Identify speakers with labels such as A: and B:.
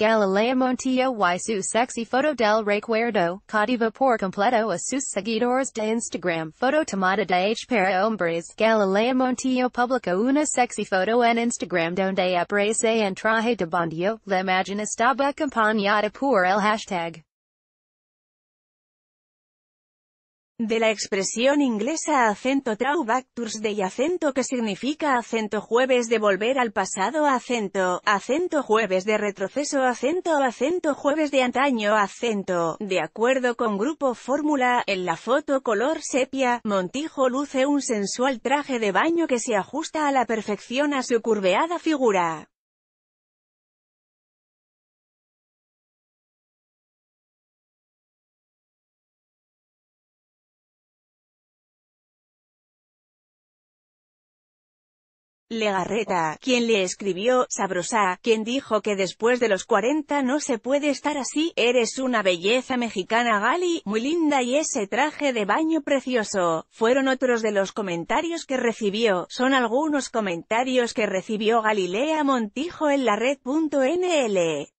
A: Galilea Montillo y su sexy foto del recuerdo, cautiva por completo a sus seguidores de Instagram, foto tomada de H para hombres, Galilea Montillo publica una sexy foto en Instagram donde aparece en traje de bandio, la imagen estaba acompañada por el hashtag. de la
B: expresión
A: inglesa acento
B: throwback de acento que significa acento jueves de volver al pasado acento, acento jueves de retroceso acento acento jueves de antaño acento, de acuerdo con Grupo Fórmula, en la foto color sepia, Montijo luce un sensual traje de baño que se ajusta a la perfección a su curveada figura.
A: Legarreta, quien le escribió, Sabrosa,
B: quien dijo que después de los 40 no se puede estar así, eres una belleza mexicana Gali, muy linda y ese traje de baño precioso, fueron otros de los comentarios que recibió, son algunos comentarios que recibió Galilea Montijo en la red.nl.